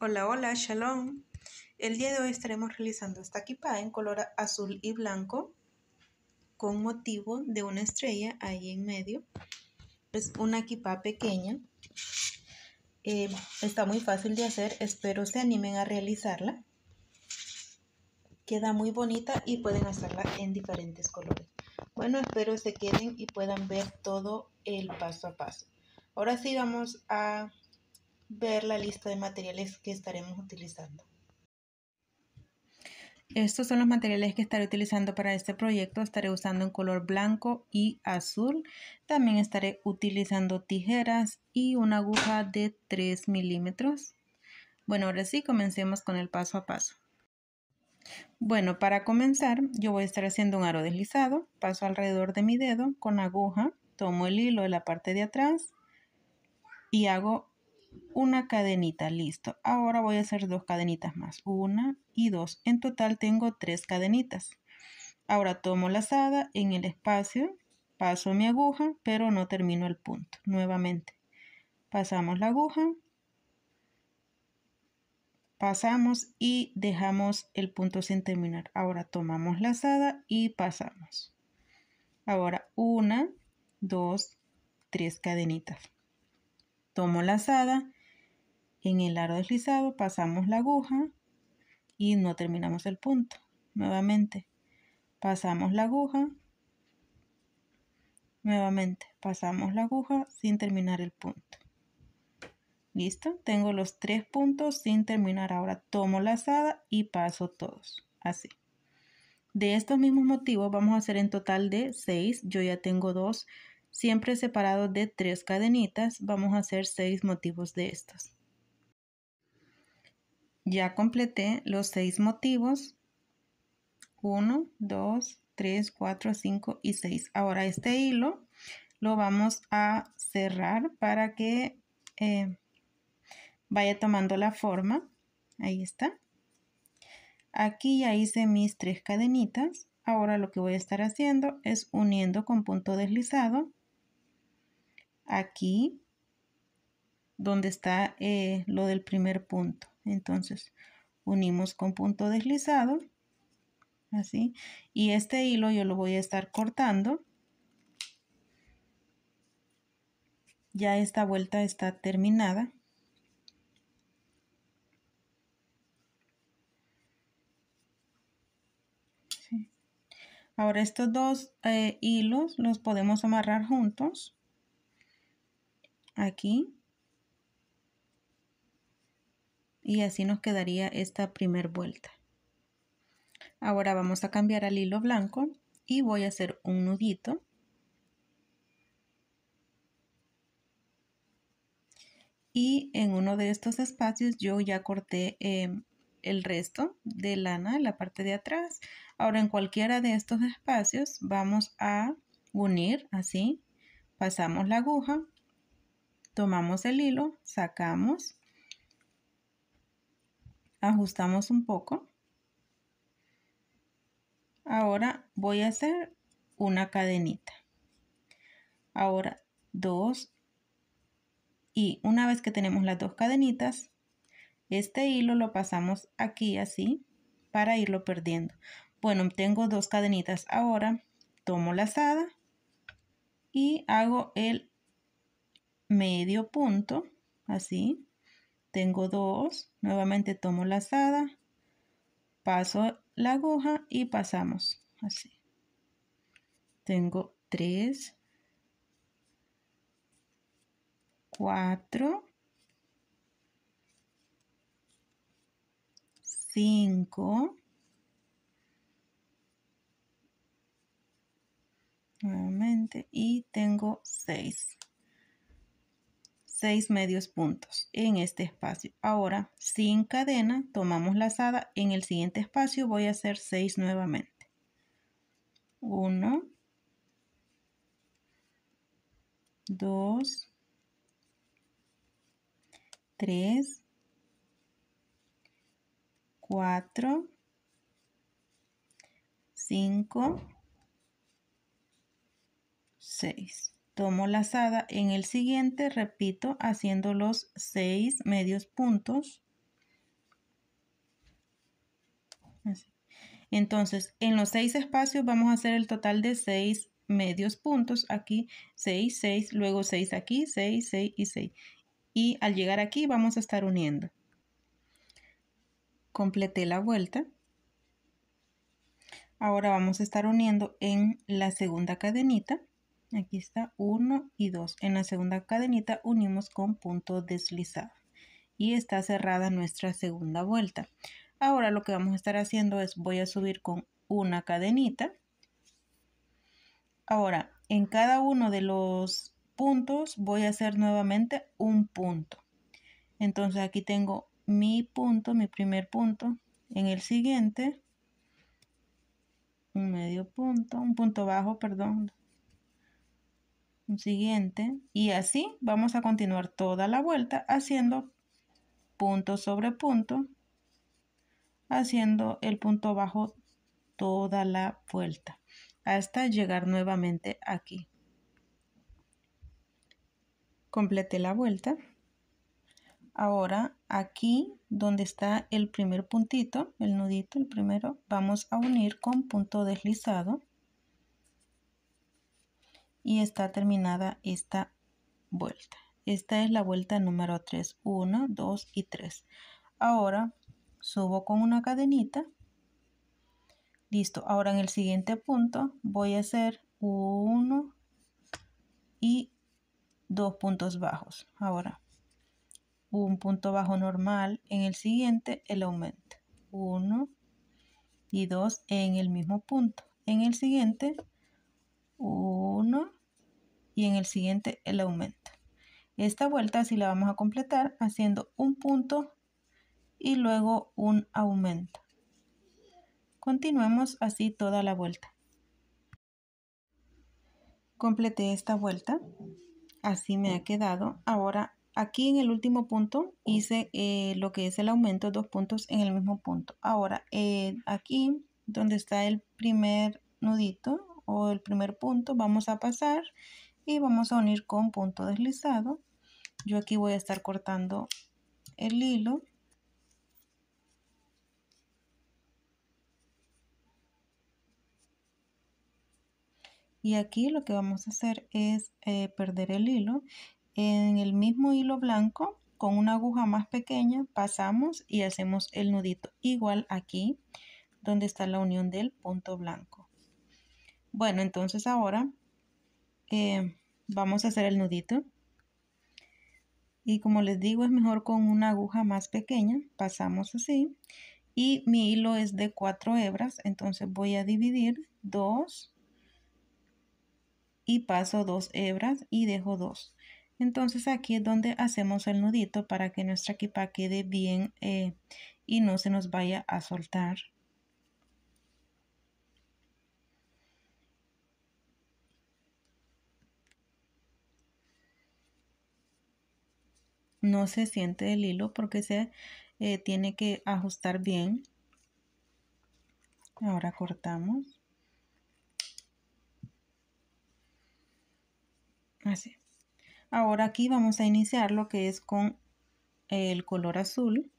Hola, hola, shalom. El día de hoy estaremos realizando esta equipa en color azul y blanco con motivo de una estrella ahí en medio. Es una equipa pequeña. Eh, está muy fácil de hacer, espero se animen a realizarla. Queda muy bonita y pueden hacerla en diferentes colores. Bueno, espero se queden y puedan ver todo el paso a paso. Ahora sí vamos a ver la lista de materiales que estaremos utilizando. Estos son los materiales que estaré utilizando para este proyecto. Estaré usando en color blanco y azul. También estaré utilizando tijeras y una aguja de 3 milímetros. Bueno, ahora sí, comencemos con el paso a paso. Bueno, para comenzar, yo voy a estar haciendo un aro deslizado. Paso alrededor de mi dedo con aguja. Tomo el hilo de la parte de atrás y hago una cadenita, listo. Ahora voy a hacer dos cadenitas más, una y dos. En total tengo tres cadenitas. Ahora tomo la lazada en el espacio, paso mi aguja, pero no termino el punto. Nuevamente, pasamos la aguja, pasamos y dejamos el punto sin terminar. Ahora tomamos la lazada y pasamos. Ahora una, dos, tres cadenitas tomo lazada, en el aro deslizado pasamos la aguja y no terminamos el punto. Nuevamente, pasamos la aguja, nuevamente, pasamos la aguja sin terminar el punto. ¿Listo? Tengo los tres puntos sin terminar. Ahora tomo la lazada y paso todos. Así. De estos mismos motivos vamos a hacer en total de seis Yo ya tengo dos siempre separado de tres cadenitas, vamos a hacer seis motivos de estos. Ya completé los seis motivos. 1, 2, 3, 4, 5 y 6. Ahora este hilo lo vamos a cerrar para que eh, vaya tomando la forma. Ahí está. Aquí ya hice mis tres cadenitas. Ahora lo que voy a estar haciendo es uniendo con punto deslizado aquí donde está eh, lo del primer punto. Entonces unimos con punto deslizado, así, y este hilo yo lo voy a estar cortando. Ya esta vuelta está terminada. Ahora estos dos eh, hilos los podemos amarrar juntos aquí. Y así nos quedaría esta primer vuelta. Ahora vamos a cambiar al hilo blanco y voy a hacer un nudito. Y en uno de estos espacios yo ya corté em, el resto de lana, la parte de atrás. Ahora en cualquiera de estos espacios vamos a unir así. Pasamos la aguja tomamos el hilo, sacamos, ajustamos un poco. Ahora voy a hacer una cadenita. Ahora dos y una vez que tenemos las dos cadenitas, este hilo lo pasamos aquí así para irlo perdiendo. Bueno, tengo dos cadenitas ahora, tomo la lazada y hago el medio punto, así. Tengo dos, nuevamente tomo la lazada, paso la aguja y pasamos, así. Tengo tres, cuatro, cinco, nuevamente y tengo seis 6 medios puntos en este espacio. Ahora, sin cadena, tomamos lazada. En el siguiente espacio voy a hacer 6 nuevamente. 1, 2, 3, 4, 5, 6. Tomo lazada en el siguiente, repito, haciendo los seis medios puntos. Entonces, en los seis espacios vamos a hacer el total de seis medios puntos. Aquí 6, 6, luego 6 aquí, 6, 6 y 6. Y al llegar aquí vamos a estar uniendo. Completé la vuelta. Ahora vamos a estar uniendo en la segunda cadenita. Aquí está 1 y 2. En la segunda cadenita unimos con punto deslizado. Y está cerrada nuestra segunda vuelta. Ahora lo que vamos a estar haciendo es voy a subir con una cadenita. Ahora, en cada uno de los puntos voy a hacer nuevamente un punto. Entonces aquí tengo mi punto, mi primer punto. En el siguiente, un medio punto, un punto bajo, perdón, siguiente y así vamos a continuar toda la vuelta haciendo punto sobre punto haciendo el punto bajo toda la vuelta hasta llegar nuevamente aquí complete la vuelta ahora aquí donde está el primer puntito el nudito el primero vamos a unir con punto deslizado y está terminada esta vuelta. Esta es la vuelta número 3, 1, 2 y 3. Ahora subo con una cadenita. Listo, ahora en el siguiente punto voy a hacer 1 y 2 puntos bajos. Ahora un punto bajo normal, en el siguiente el aumento. 1 y 2 en el mismo punto. En el siguiente 1 y en el siguiente el aumento. Esta vuelta si la vamos a completar haciendo un punto y luego un aumento. Continuemos así toda la vuelta. Completé esta vuelta. Así me ha quedado. Ahora aquí en el último punto hice eh, lo que es el aumento, dos puntos en el mismo punto. Ahora eh, aquí donde está el primer nudito, o el primer punto vamos a pasar y vamos a unir con punto deslizado. Yo aquí voy a estar cortando el hilo. Y aquí lo que vamos a hacer es eh, perder el hilo. En el mismo hilo blanco, con una aguja más pequeña, pasamos y hacemos el nudito. Igual aquí, donde está la unión del punto blanco. Bueno, entonces ahora eh, vamos a hacer el nudito. Y como les digo, es mejor con una aguja más pequeña. Pasamos así. Y mi hilo es de cuatro hebras, entonces voy a dividir dos y paso dos hebras y dejo dos. Entonces aquí es donde hacemos el nudito para que nuestra equipa quede bien eh, y no se nos vaya a soltar. no se siente el hilo porque se eh, tiene que ajustar bien. Ahora cortamos. Así. Ahora aquí vamos a iniciar lo que es con el color azul.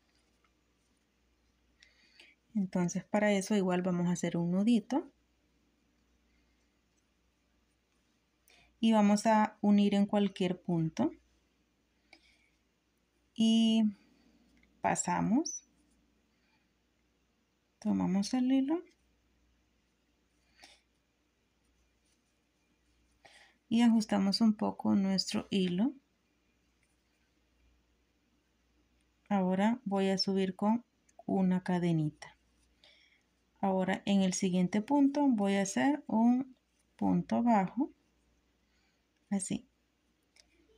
Entonces para eso igual vamos a hacer un nudito. Y vamos a unir en cualquier punto y pasamos, tomamos el hilo y ajustamos un poco nuestro hilo. Ahora voy a subir con una cadenita. Ahora en el siguiente punto voy a hacer un punto bajo, así.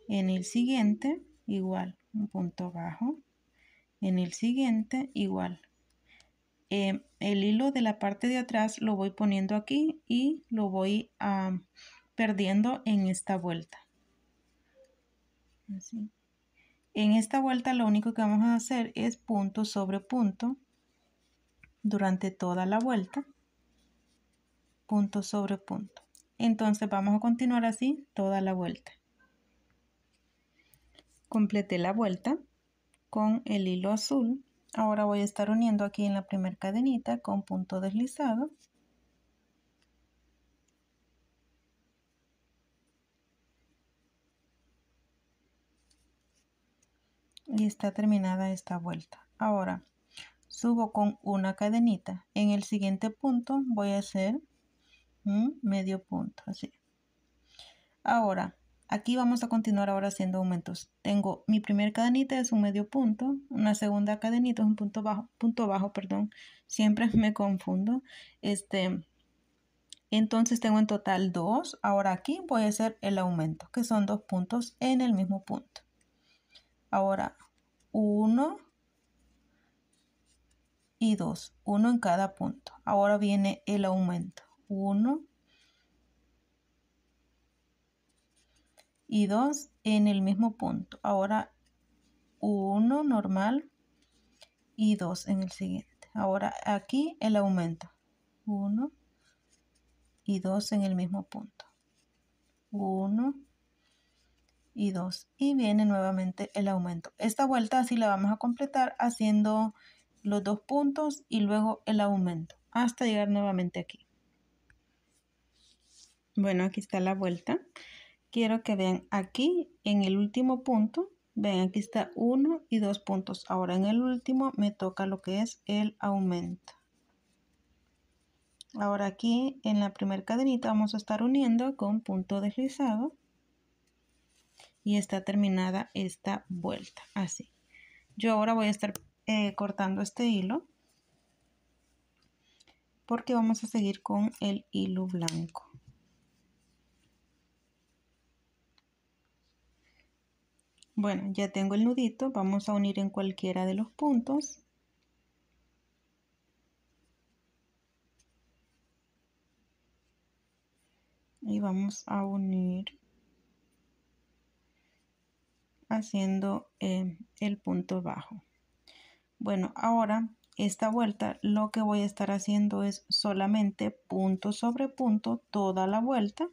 En el siguiente igual un punto bajo en el siguiente igual em, el hilo de la parte de atrás lo voy poniendo aquí y lo voy a perdiendo en esta vuelta en esta vuelta lo único que vamos a hacer es punto sobre punto durante toda la vuelta punto sobre punto entonces vamos a continuar así toda la vuelta completé la vuelta con el hilo azul ahora voy a estar uniendo aquí en la primera cadenita con punto deslizado y está terminada esta vuelta ahora subo con una cadenita en el siguiente punto voy a hacer un medio punto así ahora Aquí vamos a continuar ahora haciendo aumentos. Tengo mi primer cadenita es un medio punto, una segunda cadenita es un punto bajo, punto bajo, perdón, siempre me confundo. Este, entonces tengo en total dos. Ahora aquí voy a hacer el aumento, que son dos puntos en el mismo punto. Ahora uno y dos, uno en cada punto. Ahora viene el aumento, uno y dos en el mismo punto. Ahora uno normal y dos en el siguiente. Ahora aquí el aumento. uno y dos en el mismo punto. uno y dos Y viene nuevamente el aumento. Esta vuelta así la vamos a completar haciendo los dos puntos y luego el aumento hasta llegar nuevamente aquí. Bueno, aquí está la vuelta quiero que vean aquí en el último punto, vean aquí está uno y dos puntos. Ahora en el último me toca lo que es el aumento. Ahora aquí en la primer cadenita vamos a estar uniendo con punto deslizado y está terminada esta vuelta, así. Yo ahora voy a estar eh, cortando este hilo porque vamos a seguir con el hilo blanco. Bueno, ya tengo el nudito, vamos a unir en cualquiera de los puntos. Y vamos a unir haciendo eh, el punto bajo. Bueno, ahora esta vuelta lo que voy a estar haciendo es solamente punto sobre punto toda la vuelta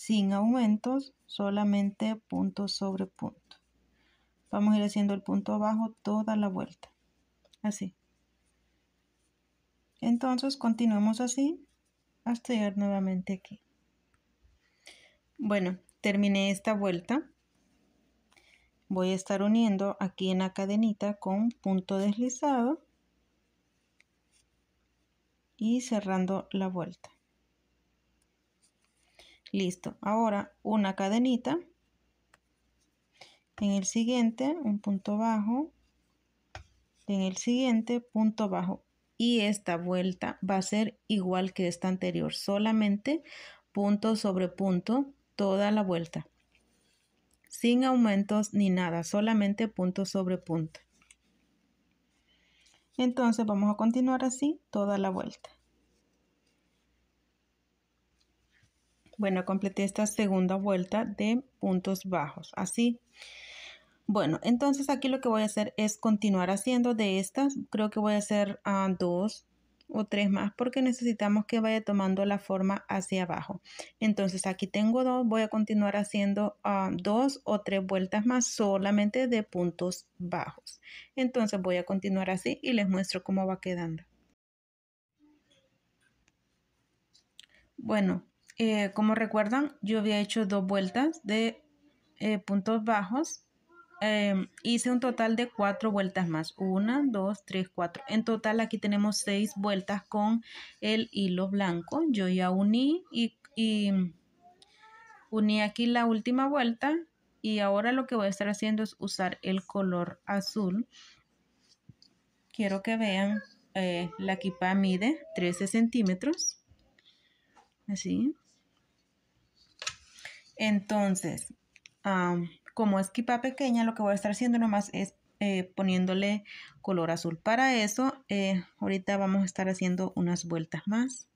sin aumentos, solamente punto sobre punto. Vamos a ir haciendo el punto abajo toda la vuelta, así. Entonces continuamos así hasta llegar nuevamente aquí. Bueno, terminé esta vuelta. Voy a estar uniendo aquí en la cadenita con punto deslizado y cerrando la vuelta. Listo. Ahora una cadenita. En el siguiente, un punto bajo. En el siguiente, punto bajo. Y esta vuelta va a ser igual que esta anterior, solamente punto sobre punto toda la vuelta. Sin aumentos ni nada, solamente punto sobre punto. Entonces vamos a continuar así toda la vuelta. Bueno, completé esta segunda vuelta de puntos bajos, así. Bueno, entonces aquí lo que voy a hacer es continuar haciendo de estas. Creo que voy a hacer ah, dos o tres más porque necesitamos que vaya tomando la forma hacia abajo. Entonces aquí tengo dos, voy a continuar haciendo ah, dos o tres vueltas más solamente de puntos bajos. Entonces voy a continuar así y les muestro cómo va quedando. Bueno, eh, como recuerdan, yo había hecho dos vueltas de eh, puntos bajos. Em, hice un total de cuatro vueltas más. Una, dos, tres, cuatro. En total aquí tenemos seis vueltas con el hilo blanco. Yo ya uní y, em, uní aquí la última vuelta. Y ahora lo que voy a estar haciendo es usar el color azul. Quiero que vean, eh, la equipa mide 13 centímetros. Así. Entonces, como es quipa pequeña, lo que voy a estar haciendo nomás es eh, poniéndole color azul. Para eso, eh, ahorita vamos a estar haciendo unas vueltas más.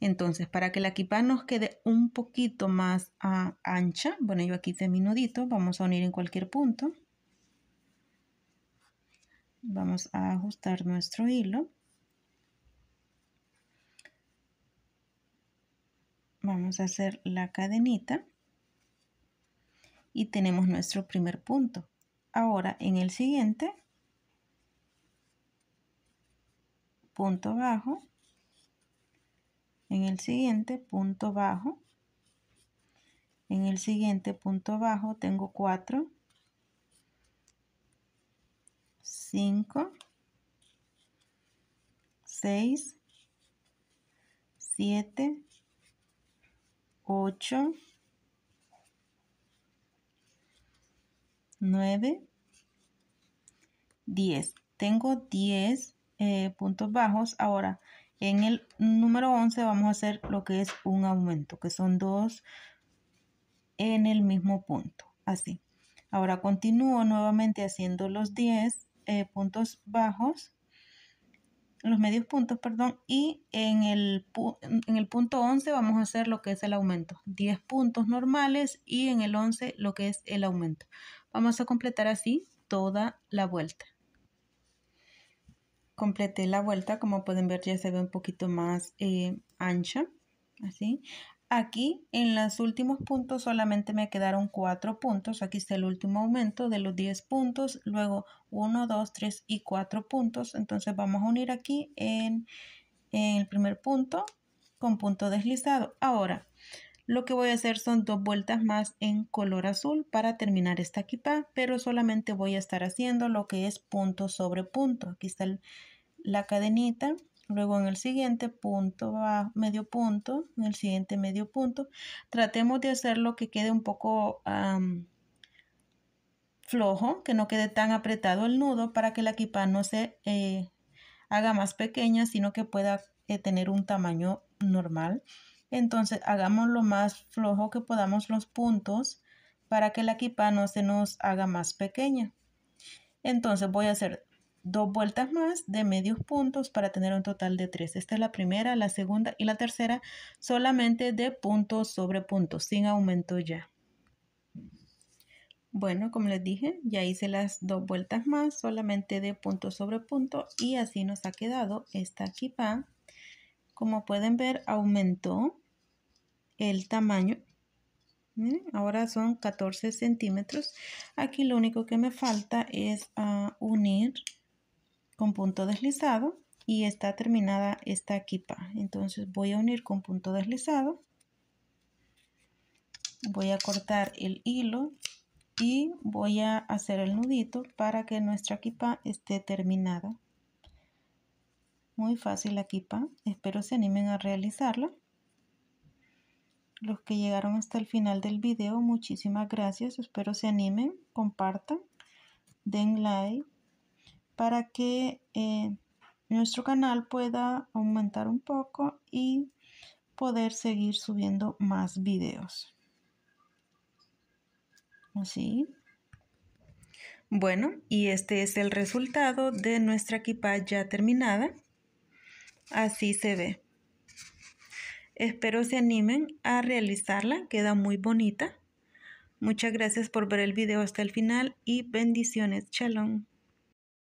Entonces, para que la quipa nos quede un poquito más ah, ancha, bueno, yo aquí hice mi nudito, vamos a unir en cualquier punto. Vamos a ajustar nuestro hilo. vamos a hacer la cadenita y tenemos nuestro primer punto. Ahora en el siguiente, punto bajo, en el siguiente punto bajo, en el siguiente punto bajo tengo 4, 5, 6, 7, 8, 9, 10. Tengo 10 eh, puntos bajos. Ahora, en el número 11 vamos a hacer lo que es un aumento, que son dos en el mismo punto. Así. Ahora continúo nuevamente haciendo los 10 eh, puntos bajos los medios puntos, perdón, y en el, en el punto 11 vamos a hacer lo que es el aumento, 10 puntos normales y en el 11 lo que es el aumento. Vamos a completar así toda la vuelta. Completé la vuelta, como pueden ver ya se ve un poquito más eh, ancha, así. Aquí en los últimos puntos solamente me quedaron 4 puntos. Aquí está el último aumento de los 10 puntos. Luego 1, 2, 3 y 4 puntos. Entonces vamos a unir aquí en, el primer punto con punto deslizado. Ahora lo que voy a hacer son dos vueltas más en color azul para terminar esta equipa. Pero solamente voy a estar haciendo lo que es punto sobre punto. Aquí está la cadenita Luego en el siguiente punto, medio punto, en el siguiente medio punto, tratemos de hacerlo que quede un poco flojo, que no quede tan apretado el nudo para que la equipa no se eh, haga más pequeña, sino que pueda eh, tener un tamaño normal. Entonces hagamos lo más flojo que podamos los puntos para que la equipa no se nos haga más pequeña. Entonces voy a hacer dos vueltas más de medios puntos para tener un total de tres. Esta es la primera, la segunda y la tercera solamente de punto sobre punto, sin aumento ya. Bueno, como les dije, ya hice las dos vueltas más, solamente de punto sobre punto y así nos ha quedado esta equipa. Como pueden ver, aumentó el tamaño. ahora son 14 centímetros. Aquí lo único que me falta es ah, unir con punto deslizado y está terminada esta equipa Entonces voy a unir con punto deslizado. Voy a cortar el hilo y voy a hacer el nudito para que nuestra equipa esté terminada. Muy fácil la equipa Espero se animen a realizarla. Los que llegaron hasta el final del video, muchísimas gracias. Espero se animen, compartan, den like para que eh, nuestro canal pueda aumentar un poco y poder seguir subiendo más videos. Así. Bueno, y este es el resultado de nuestra equipa ya terminada. Así se ve. Espero se animen a realizarla, queda muy bonita. Muchas gracias por ver el video hasta el final y bendiciones. Shalom.